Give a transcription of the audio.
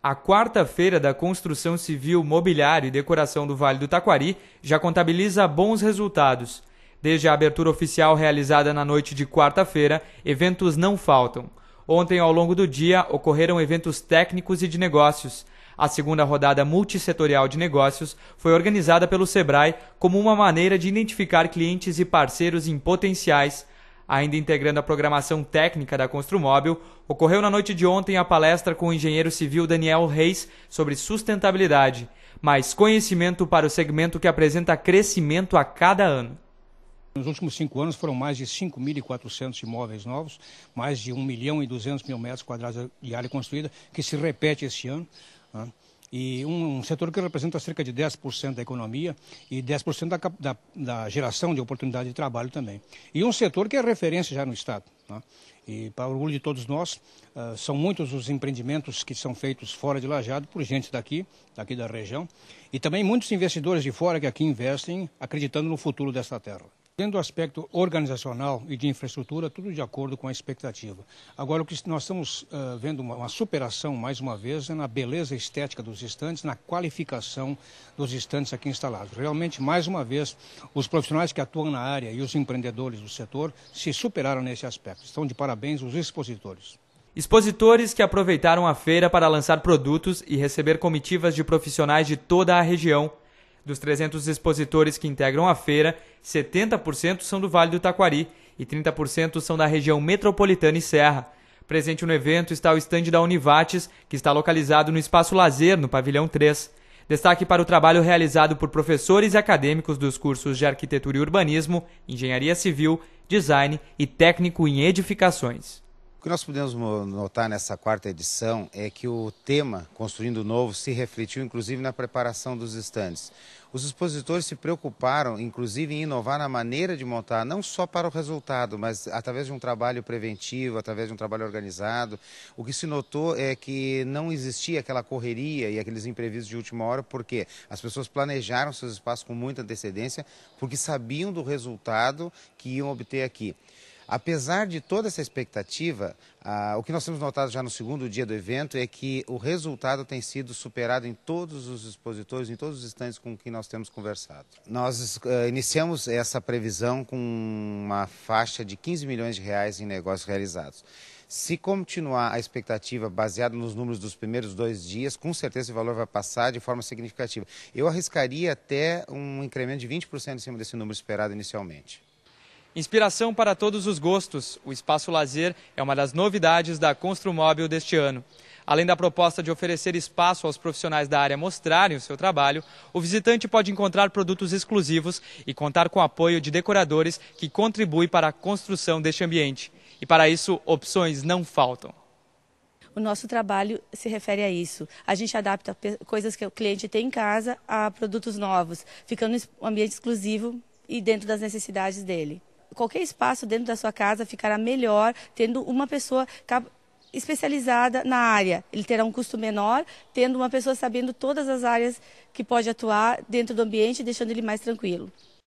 A quarta-feira da construção civil, mobiliário e decoração do Vale do Taquari já contabiliza bons resultados. Desde a abertura oficial realizada na noite de quarta-feira, eventos não faltam. Ontem, ao longo do dia, ocorreram eventos técnicos e de negócios. A segunda rodada multissetorial de negócios foi organizada pelo Sebrae como uma maneira de identificar clientes e parceiros em potenciais ainda integrando a programação técnica da Construmóvel, ocorreu na noite de ontem a palestra com o engenheiro civil Daniel Reis sobre sustentabilidade, mais conhecimento para o segmento que apresenta crescimento a cada ano. Nos últimos cinco anos foram mais de 5.400 imóveis novos, mais de 1 milhão e 200 mil metros quadrados de área construída, que se repete este ano. Né? e um, setor que representa cerca de 10% da economia e 10% da, da, da geração de oportunidade de trabalho também. E um setor que é referência já no Estado. Né? E, para orgulho de todos nós, uh, são muitos os empreendimentos que são feitos fora de Lajado por gente daqui, daqui da região, e também muitos investidores de fora que aqui investem, acreditando no futuro desta terra. Tendo o aspecto organizacional e de infraestrutura, tudo de acordo com a expectativa. Agora, o que nós estamos uh, vendo uma, uma, superação, mais uma vez, é na beleza estética dos estantes, na qualificação dos estantes aqui instalados. Realmente, mais uma vez, os profissionais que atuam na área e os empreendedores do setor se superaram nesse aspecto. Estão de parabéns os expositores. Expositores que aproveitaram a feira para lançar produtos e receber comitivas de profissionais de toda a região dos 300 expositores que integram a feira, 70% são do Vale do Taquari e 30% são da região metropolitana e Serra. Presente no evento está o estande da Univates, que está localizado no Espaço Lazer, no Pavilhão 3. Destaque para o trabalho realizado por professores e acadêmicos dos cursos de Arquitetura e Urbanismo, Engenharia Civil, Design e Técnico em Edificações. O que nós pudemos notar nessa quarta edição é que o tema Construindo Novo se refletiu inclusive na preparação dos estandes. Os expositores se preocuparam inclusive em inovar na maneira de montar, não só para o resultado, mas através de um trabalho preventivo, através de um trabalho organizado. O que se notou é que não existia aquela correria e aqueles imprevistos de última hora, porque as pessoas planejaram seus espaços com muita antecedência, porque sabiam do resultado que iam obter aqui. Apesar de toda essa expectativa, ah, o que nós temos notado já no segundo dia do evento é que o resultado tem sido superado em todos os expositores, em todos os estandes com quem nós temos conversado. Nós ah, iniciamos essa previsão com uma faixa de 15 milhões de reais em negócios realizados. Se continuar a expectativa baseada nos números dos primeiros dois dias, com certeza esse valor vai passar de forma significativa. Eu arriscaria até um incremento de 20% em cima desse número esperado inicialmente. Inspiração para todos os gostos, o Espaço Lazer é uma das novidades da Construmóvel deste ano. Além da proposta de oferecer espaço aos profissionais da área mostrarem o seu trabalho, o visitante pode encontrar produtos exclusivos e contar com o apoio de decoradores que contribuem para a construção deste ambiente. E para isso, opções não faltam. O nosso trabalho se refere a isso. A gente adapta coisas que o cliente tem em casa a produtos novos, ficando um ambiente exclusivo e dentro das necessidades dele qualquer espaço dentro da sua casa ficará melhor tendo uma pessoa especializada na área. Ele terá um custo menor, tendo uma pessoa sabendo todas as áreas que pode atuar dentro do ambiente, deixando ele mais tranquilo.